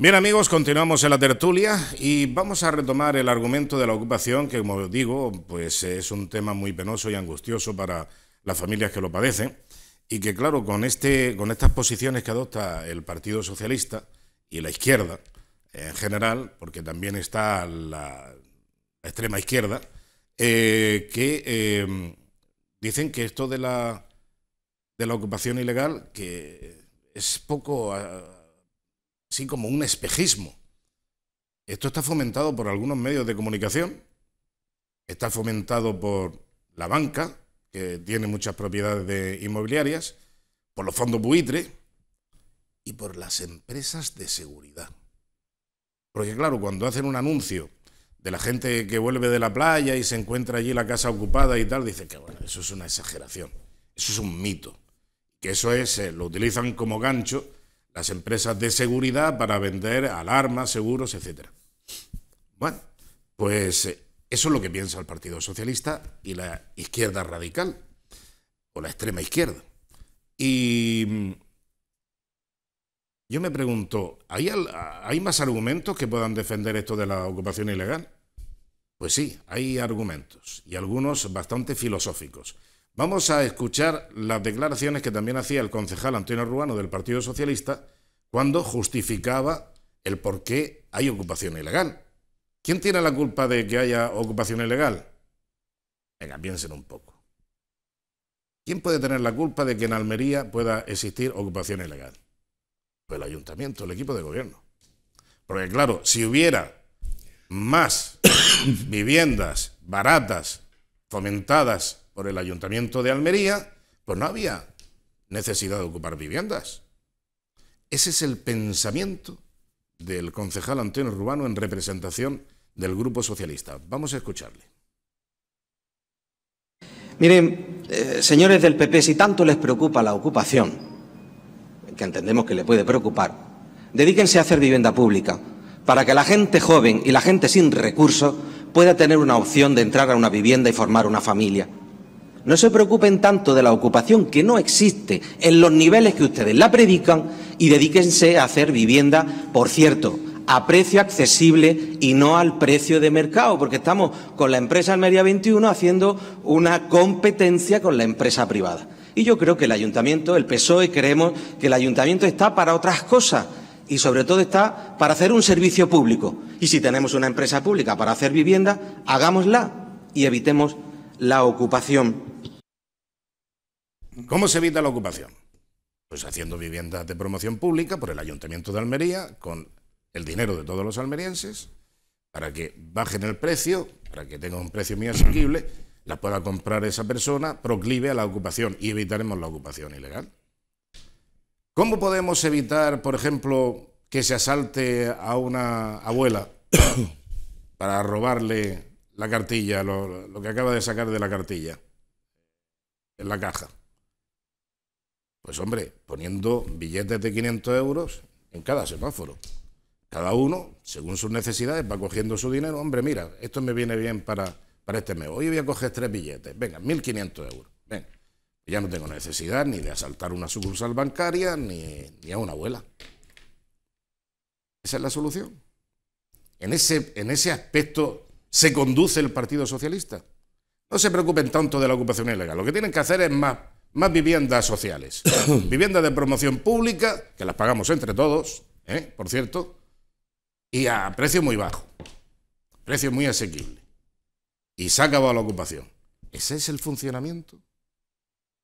Bien amigos, continuamos en la tertulia y vamos a retomar el argumento de la ocupación, que como digo, pues es un tema muy penoso y angustioso para las familias que lo padecen y que claro, con, este, con estas posiciones que adopta el Partido Socialista y la izquierda en general, porque también está la, extrema izquierda, eh, que eh, dicen que esto de la, de la ocupación ilegal que es poco... Ah, así como un espejismo. Esto está fomentado por algunos medios de comunicación, está fomentado por la banca, que tiene muchas propiedades de inmobiliarias, por los fondos buitre y por las empresas de seguridad. Porque claro, cuando hacen un anuncio de la gente que vuelve de la playa y se encuentra allí la casa ocupada y tal, dicen que bueno, eso es una exageración, eso es un mito, que eso es, eh, lo utilizan como gancho las empresas de seguridad para vender alarmas, seguros, etc. Bueno, pues eh, eso es lo que piensa el Partido Socialista y la izquierda radical, o la extrema izquierda. Y mm, yo me pregunto, ¿hay, ¿hay más argumentos que puedan defender esto de la ocupación ilegal? Pues sí, hay argumentos, y algunos bastante filosóficos. Vamos a escuchar las declaraciones que también hacía el concejal Antonio Ruano del Partido Socialista cuando justificaba el por qué hay ocupación ilegal. ¿Quién tiene la culpa de que haya ocupación ilegal? Venga, piensen un poco. ¿Quién puede tener la culpa de que en Almería pueda existir ocupación ilegal? Pues el ayuntamiento, el equipo de gobierno. Porque claro, si hubiera más viviendas baratas, fomentadas por el Ayuntamiento de Almería, pues no había necesidad de ocupar viviendas. Ese es el pensamiento del concejal Antonio Rubano... en representación del Grupo Socialista. Vamos a escucharle. Miren, eh, señores del PP, si tanto les preocupa la ocupación, que entendemos que le puede preocupar, dedíquense a hacer vivienda pública para que la gente joven y la gente sin recursos pueda tener una opción de entrar a una vivienda y formar una familia. No se preocupen tanto de la ocupación que no existe en los niveles que ustedes la predican y dedíquense a hacer vivienda, por cierto, a precio accesible y no al precio de mercado, porque estamos con la empresa Almería 21 haciendo una competencia con la empresa privada. Y yo creo que el ayuntamiento, el PSOE, creemos que el ayuntamiento está para otras cosas y sobre todo está para hacer un servicio público. Y si tenemos una empresa pública para hacer vivienda, hagámosla y evitemos la ocupación. ¿Cómo se evita la ocupación? Pues haciendo viviendas de promoción pública por el Ayuntamiento de Almería, con el dinero de todos los almerienses, para que bajen el precio, para que tenga un precio muy asequible, la pueda comprar esa persona proclive a la ocupación y evitaremos la ocupación ilegal. ¿Cómo podemos evitar, por ejemplo, que se asalte a una abuela para robarle la cartilla, lo, que acaba de sacar de la cartilla, en la caja. Pues hombre, poniendo billetes de 500 euros en cada semáforo. Cada uno, según sus necesidades, va cogiendo su dinero. Hombre, mira, esto me viene bien para, para este mes. Hoy voy a coger tres billetes. Venga, 1.500 euros. Venga. Ya no tengo necesidad ni de asaltar una sucursal bancaria ni, a una abuela. Esa es la solución. En ese, en ese aspecto se conduce el Partido Socialista. No se preocupen tanto de la ocupación ilegal. Lo que tienen que hacer es más, viviendas sociales. viviendas de promoción pública, que las pagamos entre todos, ¿eh? por cierto, y a precio muy bajo. Precio muy asequible. Y se ha acabado la ocupación. ¿Ese es el funcionamiento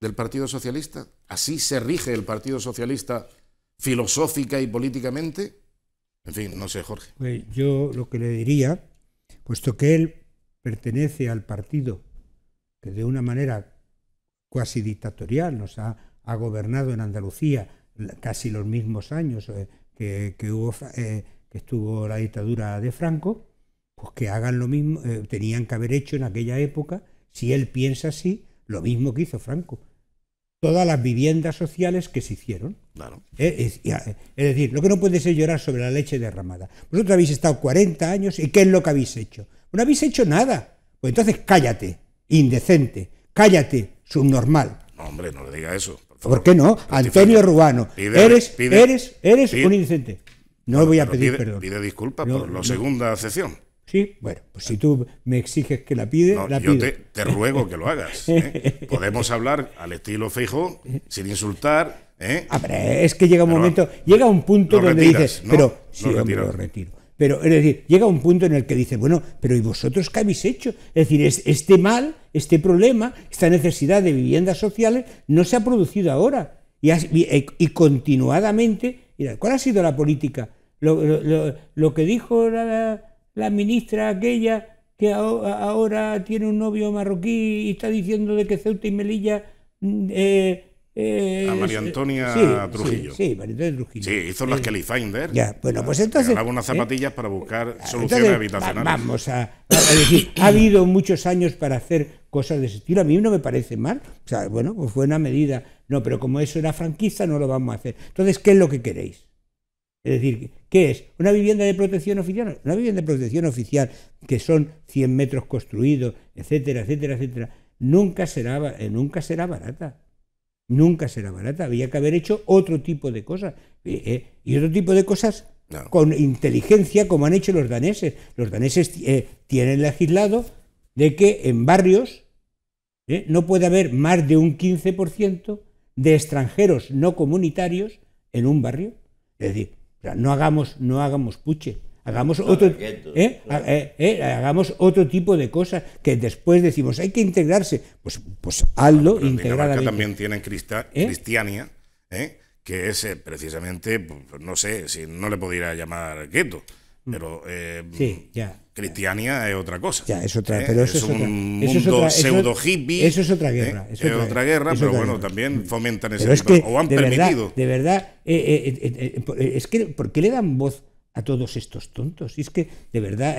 del Partido Socialista? ¿Así se rige el Partido Socialista filosófica y políticamente? En fin, no sé, Jorge. Yo lo que le diría puesto que él pertenece al partido que de una manera cuasi dictatorial nos ha, gobernado en Andalucía casi los mismos años eh, que, hubo, eh, que estuvo la dictadura de Franco, pues que hagan lo mismo, eh, tenían que haber hecho en aquella época, si él piensa así, lo mismo que hizo Franco, todas las viviendas sociales que se hicieron. Claro. Eh, eh, es, decir, lo que no puede ser llorar sobre la leche derramada. Vosotros habéis estado 40 años y ¿qué es lo que habéis hecho? No habéis hecho nada. Pues entonces cállate, indecente, cállate, subnormal. No, hombre, no le diga eso. ¿Por, qué no? Antonio Rubano, eres, eres, eres, un indecente. No le voy a pedir perdón. Pide disculpas por la segunda sesión. Sí, bueno, pues si tú me exiges que la pide, la yo Te, te, ruego que lo hagas. ¿eh? Podemos hablar al estilo fijo, sin insultar. Ah, ¿eh? pero es que llega un momento, llega un punto donde dices, pero sí, lo lo retiro. Pero es decir, llega un punto en el que dices, bueno, pero ¿y vosotros qué habéis hecho? Es decir, este mal, este problema, esta necesidad de viviendas sociales no se ha producido ahora. Y, y, eh, y continuadamente, mira, ¿cuál ha sido la política? lo que dijo la la ministra aquella que ahora tiene un novio marroquí y está diciendo de que Ceuta y Melilla... Mm, eh, eh, a María eh, Antonia Trujillo. Sí, María Antonia Trujillo. Sí, hizo las Kelly eh, Finder. Ya, bueno, pues entonces. hago unas ¿eh? zapatillas para buscar soluciones habitacionales. vamos a, decir, ha habido muchos años para hacer cosas de ese estilo. A mí no me parece mal. O sea, bueno, pues fue una medida. No, pero como eso era franquista, no lo vamos a hacer. Entonces, ¿qué es lo que queréis? Es decir, ¿qué es? ¿Una vivienda de protección oficial? Una vivienda de protección oficial que son 100 metros construidos, etcétera, etcétera, etcétera, nunca será, eh, nunca será barata. Nunca será barata. Había que haber hecho otro tipo de cosas. Eh, eh, y otro tipo de cosas con inteligencia como han hecho los daneses. Los daneses tienen legislado de que en barrios no puede haber más de un 15% de extranjeros no comunitarios en un barrio. Es decir, no hagamos, no hagamos puche. Hagamos otro, ¿eh? eh, eh, hagamos otro tipo de cosas que después decimos hay que integrarse. Pues, pues hazlo, también tienen cristal, Cristiania, que es precisamente, pues, no sé si no le podría llamar gueto, mm. pero sí, ya. Cristiania es otra cosa. es otra, pero eh, eso es, un otra, mundo pseudo Eso es otra eh, guerra. Es, otra, guerra, pero bueno, también fomentan ese o han de permitido. Verdad, de verdad, eh, es que ¿por qué le dan voz a todos estos tontos? es que de verdad,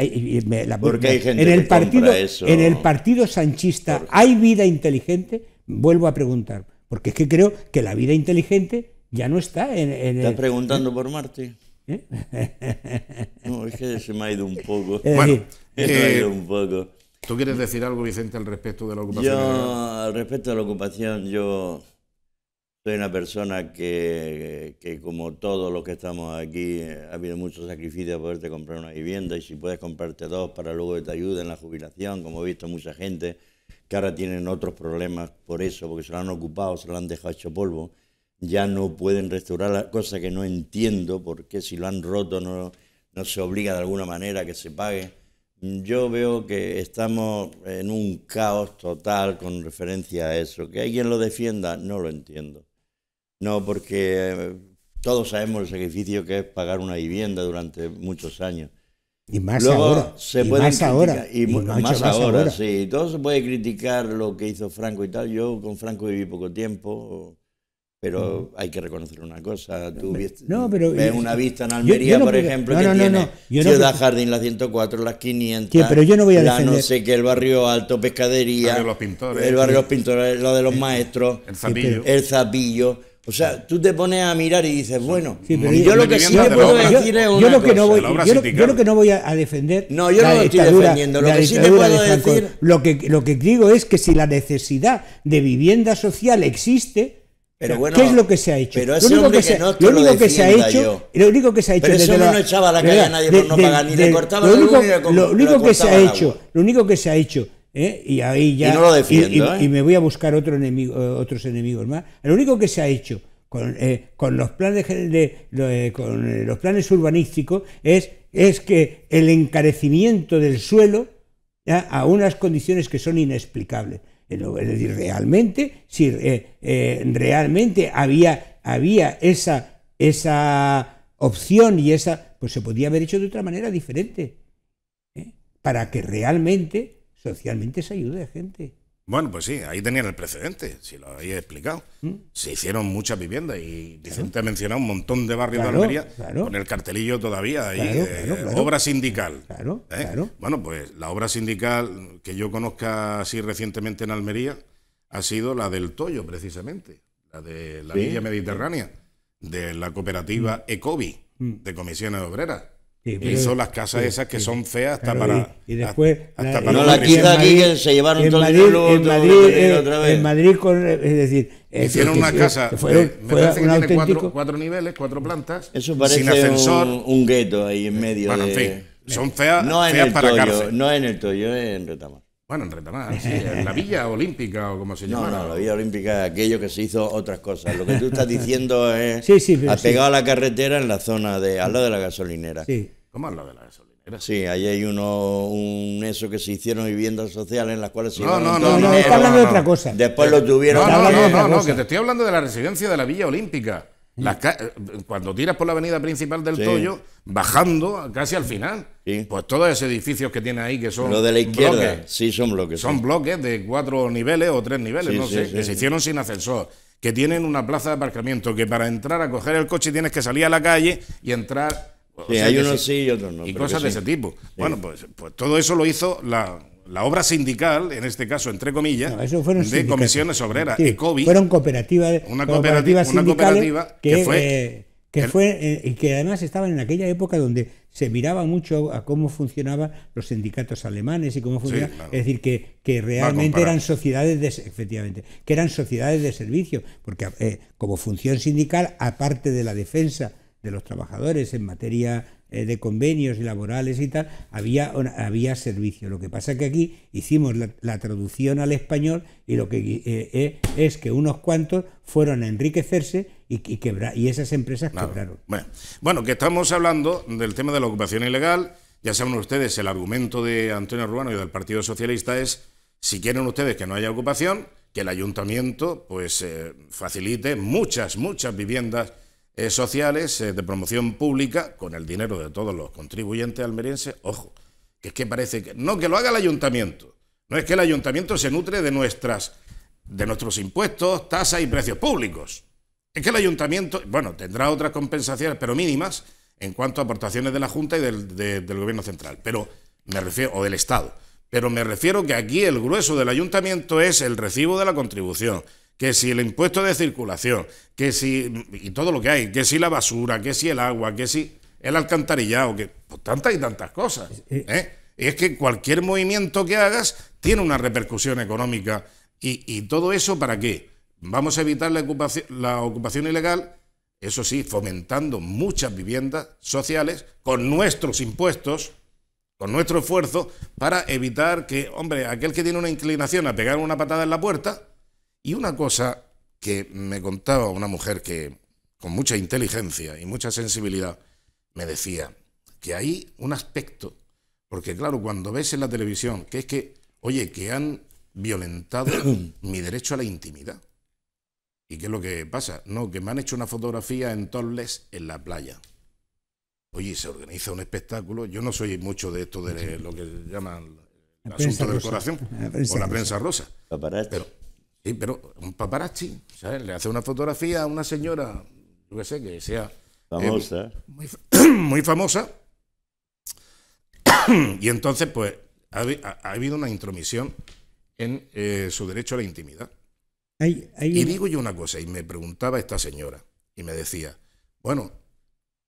porque hay gente en el partido, en el partido sanchista hay vida inteligente. Vuelvo a preguntar, porque es que creo que la vida inteligente ya no está en. en preguntando por Marte? ¿Eh? No, es que se me ha ido un poco. Bueno, se me eh, un poco. ¿Tú quieres decir algo, Vicente, al respecto de la ocupación? Yo, al respecto de la ocupación, yo soy una persona que, como todos los que estamos aquí, ha habido mucho sacrificio para poderte comprar una vivienda y si puedes comprarte dos para luego que te ayuden en la jubilación, como he visto mucha gente que ahora tienen otros problemas por eso, porque se lo han ocupado, se lo han dejado hecho polvo ya no pueden restaurar la cosa que no entiendo, porque si lo han roto no, no se obliga de alguna manera a que se pague. Yo veo que estamos en un caos total con referencia a eso. Que alguien lo defienda, no lo entiendo. No, porque eh, todos sabemos el sacrificio que es pagar una vivienda durante muchos años. Y más ahora. Se y más ahora. Y, más, ahora, ahora, sí. Todo se puede criticar lo que hizo Franco y tal. Yo con Franco viví poco tiempo pero hay que reconocer una cosa, tú ves una vista en Almería, por ejemplo, que tiene Ciudad Jardín, las 104, las 500, pero yo no voy no sé qué, el barrio Alto Pescadería, el barrio de los pintores, el barrio los pintores, lo de los maestros, el zapillo. O sea, tú te pones a mirar y dices, bueno, yo lo que sí puedo decir no voy, yo, lo, que no voy a, defender no, yo no estoy defendiendo. Lo que sí te puedo lo que lo que digo es que si la necesidad de vivienda social existe, pero bueno, ¿Qué es lo que se ha hecho? Pero lo único que, se, lo ha hecho, yo. lo único que se ha hecho, pero eso no, echaba la calle a nadie por no pagar ni de, le cortaba lo único, lo único que se ha hecho, lo único que se ha hecho, y ahí ya y, ¿eh? y, me voy a buscar otro enemigo, eh, otros enemigos más. Lo único que se ha hecho con, eh, con los planes de, eh, con los planes urbanísticos es es que el encarecimiento del suelo ¿ya? a unas condiciones que son inexplicables. Es decir, realmente, si eh, eh, realmente había, había esa, esa opción y esa, pues se podía haber hecho de otra manera diferente, ¿eh? para que realmente, socialmente, se ayude a gente. Bueno, pues sí, ahí tenían el precedente, si lo había explicado. ¿Mm? Se hicieron muchas viviendas y Vicente claro. ha mencionado un montón de barrios de Almería con el cartelillo todavía ahí, eh, obra sindical. ¿Eh? Bueno, pues la obra sindical que yo conozca así recientemente en Almería ha sido la del Toyo, precisamente, la de la Villa Mediterránea, de la cooperativa mm. ECOBI, mm. de Comisiones Obreras hizo las casas esas que son feas hasta para. Y, después. no la quiso aquí que se llevaron en todo Madrid, el en Madrid, otra vez. En Madrid, con, eh, es decir. Hicieron una casa. me parece que tiene cuatro, niveles, cuatro plantas. Eso parece sin ascensor. Un, gueto ahí en medio. Bueno, en fin. Son feas, no en el para toyo, No en el Toyo, en Retamar. Bueno, en Retamar, en la Villa Olímpica o como se llama. No, no, la Villa Olímpica es aquello que se hizo otras cosas. Lo que tú estás diciendo es sí, sí, apegado a la carretera en la zona de, al lado de la gasolinera. Sí de la gasolinera? Sí, ahí hay uno, un eso que se hicieron viviendas sociales en las cuales se No, no, no, no, está hablando de otra cosa. Después lo tuvieron. No, no, no, que te estoy hablando de la residencia de la Villa Olímpica. Eh, cuando tiras por la avenida principal del Toyo, bajando casi al final, pues todos esos edificios que tiene ahí que son. Lo de la izquierda, sí, son bloques. Son bloques de cuatro niveles o tres niveles, no sé, que se hicieron sin ascensor, que tienen una plaza de aparcamiento, que para entrar a coger el coche tienes que salir a la calle y entrar hay unos sí, y otros no. Y cosas de ese tipo. Bueno, pues, pues, todo eso lo hizo la, obra sindical, en este caso, entre comillas, de comisiones obreras, ECOBI. Fueron cooperativas, una cooperativa, una cooperativa que, fue... que fue eh, eh, y que además estaban en aquella época donde se miraba mucho a cómo funcionaban los sindicatos alemanes y cómo funcionaban, es decir que, que realmente eran sociedades de, efectivamente que eran sociedades de servicio porque eh, como función sindical aparte de la defensa de los trabajadores en materia eh, de convenios y laborales y tal, había, había servicio. Lo que pasa que aquí hicimos la, traducción al español y lo que eh, eh, es que unos cuantos fueron a enriquecerse y, y, y esas empresas quebraron. Bueno. bueno, que estamos hablando del tema de la ocupación ilegal. Ya saben ustedes, el argumento de Antonio Ruano y del Partido Socialista es, si quieren ustedes que no haya ocupación, que el ayuntamiento pues facilite muchas, muchas viviendas eh, sociales eh, de promoción pública con el dinero de todos los contribuyentes almerienses. Ojo, que es que parece que. No, que lo haga el ayuntamiento. No es que el ayuntamiento se nutre de, nuestras, de nuestros impuestos, tasas y precios públicos. Es que el ayuntamiento, bueno, tendrá otras compensaciones, pero mínimas, en cuanto a aportaciones de la Junta y del, del Gobierno Central, pero me refiero, o del Estado. Pero me refiero que aquí el grueso del ayuntamiento es el recibo de la contribución, que si el impuesto de circulación, que si. y todo lo que hay, que si la basura, que si el agua, que si el alcantarillado, que. Pues, tantas y tantas cosas. Eh, eh. ¿eh? Y es que cualquier movimiento que hagas tiene una repercusión económica. ¿Y, todo eso para qué? Vamos a evitar la ocupación, la ocupación ilegal, eso sí, fomentando muchas viviendas sociales con nuestros impuestos, con nuestro esfuerzo, para evitar que, hombre, aquel que tiene una inclinación a pegar una patada en la puerta, y una cosa que me contaba una mujer que con mucha inteligencia y mucha sensibilidad me decía que hay un aspecto, porque claro, cuando ves en la televisión que es que, oye, que han violentado mi derecho a la intimidad. ¿Y qué es lo que pasa? No, que me han hecho una fotografía en Torles en la playa. Oye, se organiza un espectáculo. Yo no soy mucho de esto de lo que llaman el asunto del corazón o la prensa rosa. Pero pero un paparazzi, Le hace una fotografía a una señora, yo sé, que sea... Eh, muy, famosa. y entonces, pues, ha, habido una intromisión en eh, su derecho a la intimidad. Y digo yo una cosa, y me preguntaba esta señora, y me decía, bueno,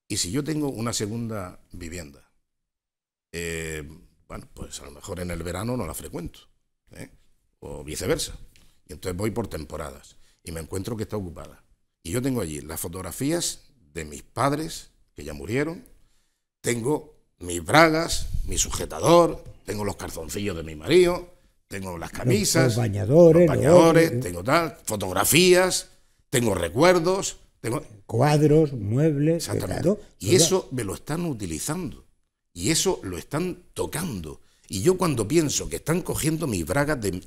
¿y si yo tengo una segunda vivienda? Eh, bueno, pues a lo mejor en el verano no la frecuento, o viceversa entonces voy por temporadas y me encuentro que está ocupada. Y yo tengo allí las fotografías de mis padres, que ya murieron, tengo mis bragas, mi sujetador, tengo los calzoncillos de mi marido, tengo las camisas, los, bañadores, tengo tal, fotografías, tengo recuerdos, tengo cuadros, muebles, exactamente. y eso me lo están utilizando y eso lo están tocando. Y yo cuando pienso que están cogiendo mis bragas del,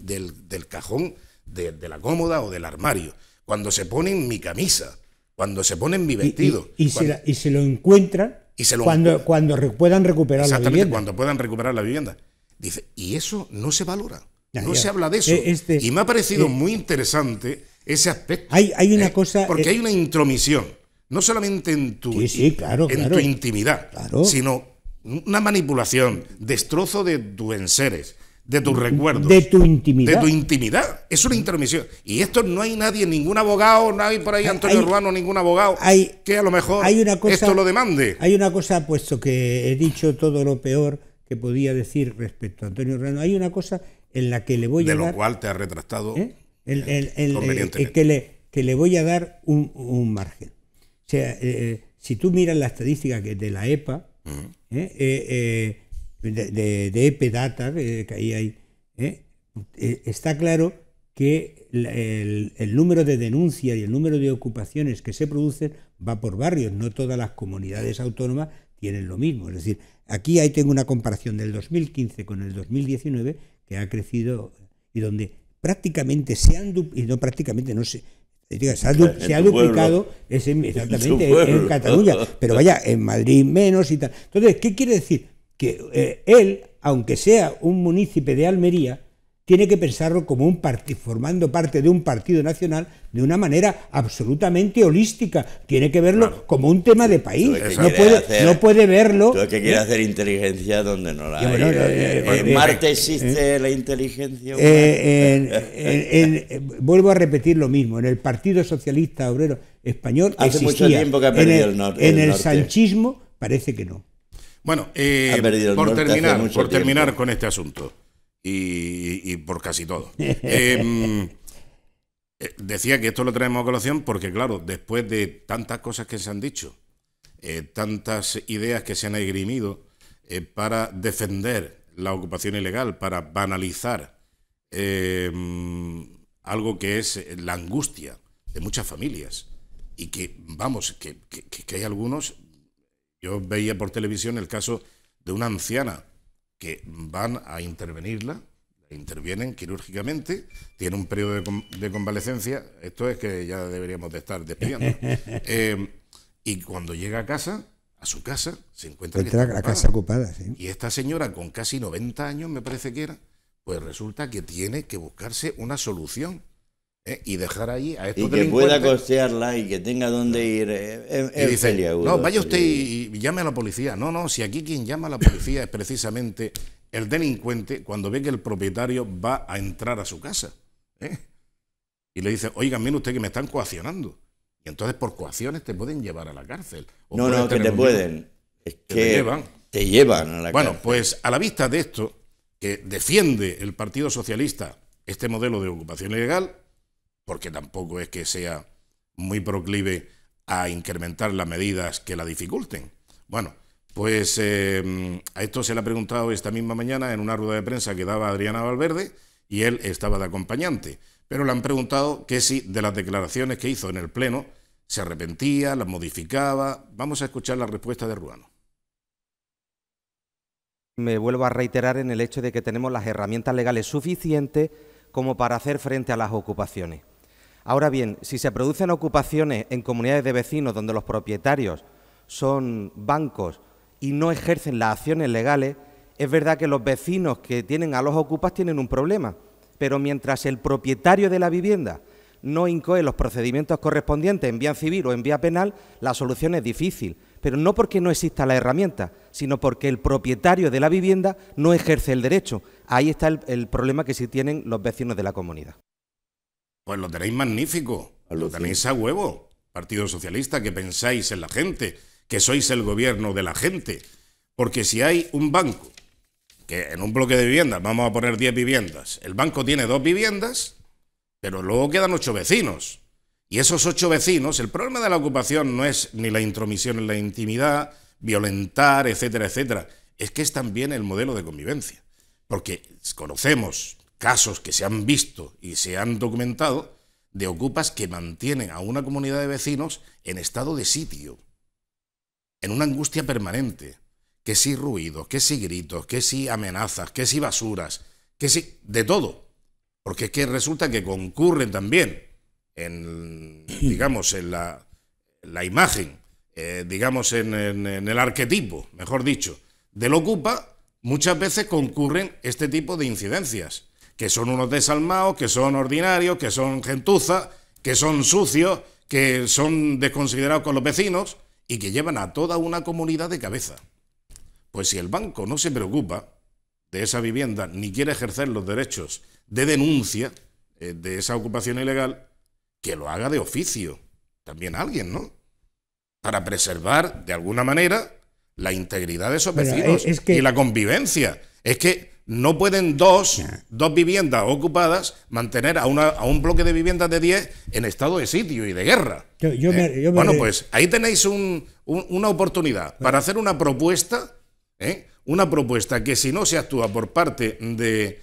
del cajón de, la cómoda o del armario, cuando se ponen mi camisa, cuando se ponen mi vestido. Y, se, lo encuentran cuando, cuando puedan recuperar la vivienda. cuando puedan recuperar la vivienda. Dice, y eso no se valora, no se habla de eso. E, este y me ha parecido e muy interesante ese aspecto. Hay, hay una eh, cosa... Eh, porque hay una intromisión, no solamente en tu, en tu intimidad, sino una manipulación, destrozo de tu enseres, de tus recuerdos. De tu intimidad. De tu intimidad. Es una intermisión. Y esto no hay nadie, ningún abogado, nadie por ahí Antonio Urbano, ningún abogado hay, que a lo mejor hay una cosa, esto lo demande. Hay una cosa, puesto que he dicho todo lo peor que podía decir respecto a Antonio Urbano, hay una cosa en la que le voy a dar... De lo cual te ha retractado ¿Eh? el, eh, eh, Que le, que le voy a dar un, margen. O sea, si tú miras la estadística de la EPA, de, EP e Data, que ahí hay, ¿eh? e, está claro que el, número de denuncias y el número de ocupaciones que se producen va por barrios, no todas las comunidades autónomas tienen lo mismo. Es decir, aquí ahí tengo una comparación del 2015 con el 2019 que ha crecido y donde prácticamente se han y no prácticamente no se, se ha, duplicado en Cataluña, pero vaya, en Madrid menos y tal. Entonces, ¿qué quiere decir? que eh, él, aunque sea un munícipe de Almería, tiene que pensarlo como un partido, formando parte de un partido nacional de una manera absolutamente holística. Tiene que verlo como un tema de país. No puede, no verlo. Lo que quiere eh, hacer inteligencia donde no la hay. Eh, en Marte existe la inteligencia. vuelvo a repetir lo mismo. En el Partido Socialista Obrero Español Hace mucho tiempo que ha perdido el, En el sanchismo parece que no. Bueno, eh, por terminar, por terminar con este asunto y, por casi todo. Em, eh, decía que esto lo traemos a colación porque, claro, después de tantas cosas que se han dicho, eh, tantas ideas que se han esgrimido para defender la ocupación ilegal, para banalizar em, algo que es la angustia de muchas familias y que, vamos, que hay algunos yo veía por televisión el caso de una anciana que van a intervenirla, intervienen quirúrgicamente, tiene un periodo de, convalecencia, esto es que ya deberíamos de estar despidiendo. Eh, y cuando llega a casa, a su casa, se encuentra, que la casa ocupada. ¿sí? Y esta señora con casi 90 años, me parece que era, pues resulta que tiene que buscarse una solución ¿eh? y dejar ahí a estos Y que pueda costearla y que tenga dónde ir. Eh, eh, no, vaya usted y, llame a la policía. No, no, si aquí quien llama a la policía es precisamente el delincuente cuando ve que el propietario va a entrar a su casa. Y le dice, oiga, mire usted que me están coaccionando. Y entonces por coacciones te pueden llevar a la cárcel. no, no, que te pueden. que, te llevan. Te llevan a la cárcel. Bueno, pues a la vista de esto, que defiende el Partido Socialista este modelo de ocupación ilegal, porque tampoco es que sea muy proclive a incrementar las medidas que la dificulten. Bueno, pues a eh, esto se le ha preguntado esta misma mañana en una rueda de prensa que daba Adriana Valverde y él estaba de acompañante. Pero le han preguntado que si de las declaraciones que hizo en el Pleno se arrepentía, las modificaba. Vamos a escuchar la respuesta de Ruano. Me vuelvo a reiterar en el hecho de que tenemos las herramientas legales suficientes como para hacer frente a las ocupaciones. Ahora bien, si se producen ocupaciones en comunidades de vecinos donde los propietarios son bancos y no ejercen las acciones legales, es verdad que los vecinos que tienen a los ocupas tienen un problema, pero mientras el propietario de la vivienda no incoe los procedimientos correspondientes en vía civil o en vía penal, la solución es difícil, pero no porque no exista la herramienta, sino porque el propietario de la vivienda no ejerce el derecho. Ahí está el, el problema que sí tienen los vecinos de la comunidad. Pues lo tenéis magnífico. Lo tenéis a huevo, Partido Socialista, que pensáis en la gente, que sois el gobierno de la gente. Porque si hay un banco, que en un bloque de viviendas, vamos a poner 10 viviendas, el banco tiene dos viviendas, pero luego quedan ocho vecinos. Y esos ocho vecinos, el problema de la ocupación no es ni la intromisión en la intimidad, violentar, etcétera, etcétera. Es que es también el modelo de convivencia. Porque conocemos casos que se han visto y se han documentado de ocupas que mantienen a una comunidad de vecinos en estado de sitio, en una angustia permanente, que si ruidos, que si gritos, que si amenazas, que si basuras, que si de todo, porque es que resulta que concurren también en, digamos, en la, imagen, eh, digamos, en, el arquetipo, mejor dicho, del ocupa, muchas veces concurren este tipo de incidencias que son unos desalmados, que son ordinarios, que son gentuza, que son sucios, que son desconsiderados con los vecinos y que llevan a toda una comunidad de cabeza. Pues si el banco no se preocupa de esa vivienda ni quiere ejercer los derechos de denuncia eh, de esa ocupación ilegal, que lo haga de oficio. También alguien, ¿no? Para preservar, de alguna manera, la integridad de esos vecinos eh, y la convivencia. Es que no pueden dos, viviendas ocupadas mantener a, a un bloque de viviendas de 10 en estado de sitio y de guerra. Eh, bueno, pues ahí tenéis una oportunidad para hacer una propuesta, ¿eh? una propuesta que si no se actúa por parte de,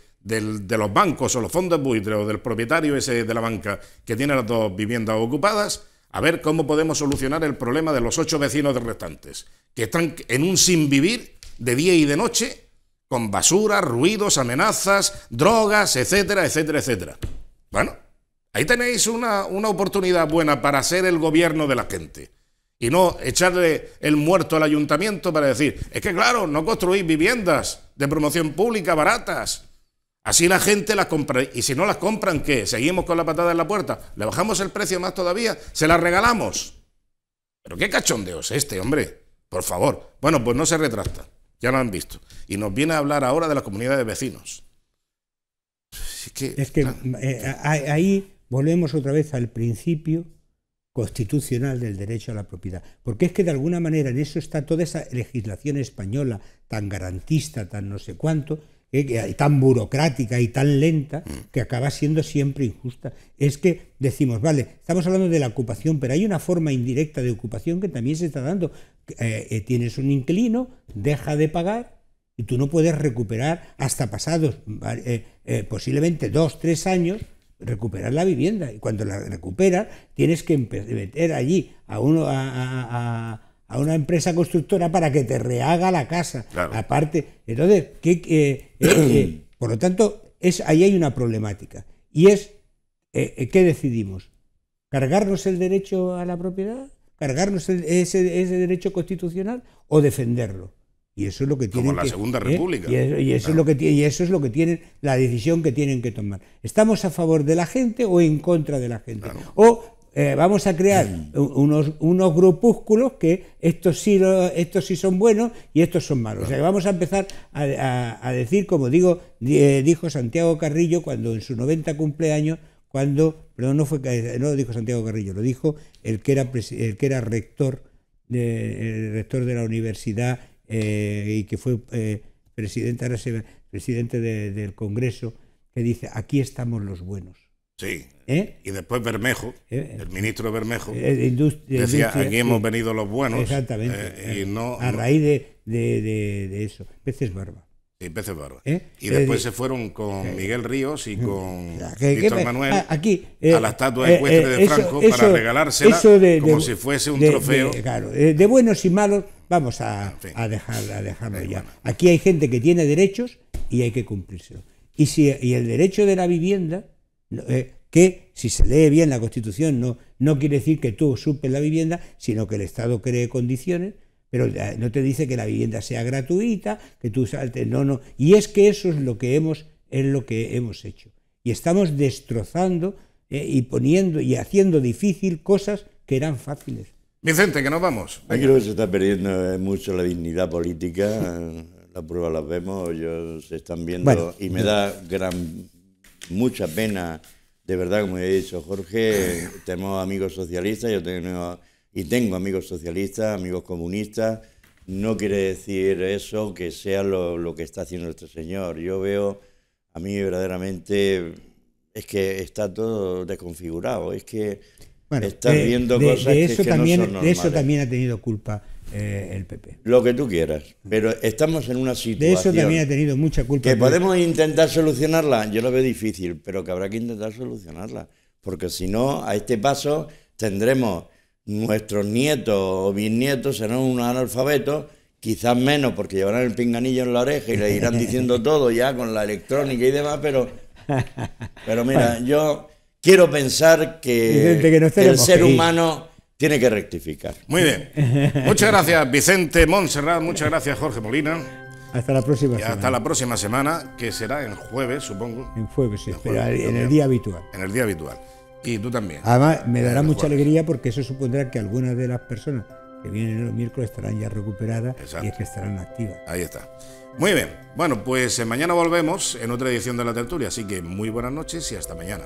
los bancos o los fondos buitre o del propietario ese de la banca que tiene las dos viviendas ocupadas, a ver cómo podemos solucionar el problema de los ocho vecinos restantes, que están en un sin vivir de día y de noche con basura, ruidos, amenazas, drogas, etcétera, etcétera, etcétera. Bueno, ahí tenéis una, oportunidad buena para ser el gobierno de la gente y no echarle el muerto al ayuntamiento para decir, es que claro, no construís viviendas de promoción pública baratas. Así la gente las compra. Y si no las compran, ¿qué? ¿Seguimos con la patada en la puerta? ¿Le bajamos el precio más todavía? ¿Se las regalamos? Pero qué cachondeos este, hombre. Por favor. Bueno, pues no se retracta. Ya lo han visto. Y nos viene a hablar ahora de la comunidad de vecinos. es que eh, ahí volvemos otra vez al principio constitucional del derecho a la propiedad. Porque es que de alguna manera en eso está toda esa legislación española tan garantista, tan no sé cuánto, ¿eh? tan burocrática y tan lenta mm. que acaba siendo siempre injusta. Es que decimos, vale, estamos hablando de la ocupación, pero hay una forma indirecta de ocupación que también se está dando. Eh, eh, tienes un inquilino, deja de pagar y tú no puedes recuperar hasta pasados posiblemente dos, tres años recuperar la vivienda y cuando la recuperas tienes que meter allí a uno a a una empresa constructora para que te rehaga la casa. Aparte, entonces, eh, eh, eh, por lo tanto, es, ahí hay una problemática. Y es, ¿qué decidimos? ¿Cargarnos el derecho a la propiedad? ¿Cargarnos ese, derecho constitucional o defenderlo? Y eso es lo que tienen. Como la Segunda República. Y, eso, es lo que, y, eso, es lo que, tienen, la decisión que tienen que tomar. ¿Estamos a favor de la gente o en contra de la gente? Eh, vamos a crear mm. unos, unos grupúsculos que estos sí, estos sí son buenos y estos son malos. vamos a empezar a, decir, como digo, eh, dijo Santiago Carrillo cuando en su 90 cumpleaños, cuando, pero no fue eh, no lo dijo Santiago Carrillo, lo dijo el que era, el que era rector, de, rector de la universidad y que fue presidente, presidente del Congreso, que dice, aquí estamos los buenos. Sí. ¿Eh? Y después Bermejo, ¿Eh? el ministro Bermejo, eh, decía, aquí hemos venido los buenos. Exactamente. a raíz de, eso. Peces barba. Sí, peces barba. Y después se fueron con Miguel Ríos y con Víctor Manuel a, aquí, a la estatua ecuestre de Franco para regalársela como si fuese un trofeo. de buenos y malos vamos a, dejarlo ya. Aquí hay gente que tiene derechos y hay que cumplírselo. Y, y el derecho de la vivienda eh, que si se lee bien la Constitución no, no quiere decir que tú supes la vivienda, sino que el Estado cree condiciones, pero no te dice que la vivienda sea gratuita, que tú saltes, no, no. Y es que eso es lo que hemos, es lo que hemos hecho. Y estamos destrozando eh, y poniendo y haciendo difícil cosas que eran fáciles. Vicente, que nos vamos. creo que se está perdiendo eh, mucho la dignidad política. la prueba las vemos, ellos se están viendo y me da gran mucha pena, de verdad, como he dicho Jorge, tenemos amigos socialistas, yo tengo, y tengo amigos socialistas, amigos comunistas, no quiere decir eso que sea lo, que está haciendo nuestro señor. Yo veo, a mí verdaderamente, es que está todo desconfigurado, es que viendo cosas que, De eso también ha tenido culpa eh, el PP. Lo que tú quieras, pero estamos en una situación... De eso también ha tenido mucha culpa. Que podemos intentar solucionarla, yo lo veo difícil, pero que habrá que intentar solucionarla, porque si no, a este paso tendremos nuestros nietos o bisnietos serán unos analfabetos, quizás menos porque llevarán el pinganillo en la oreja y le irán diciendo todo ya con la electrónica y demás, pero, pero mira, yo quiero pensar que, que el ser humano tiene que rectificar. Muy bien. Muchas gracias, Vicente Montserrat. Muchas gracias, Jorge Molina. Hasta la próxima y Hasta la próxima semana, que será en jueves, supongo. En jueves, sí. en el día habitual. En el día habitual. Y tú también. Además, me dará mucha alegría porque eso supondrá que algunas de las personas que vienen los miércoles estarán ya recuperadas y que estarán activas. Ahí está. Muy bien. Bueno, pues eh, mañana volvemos en otra edición de La Tertulia. Así que muy buenas noches y hasta mañana.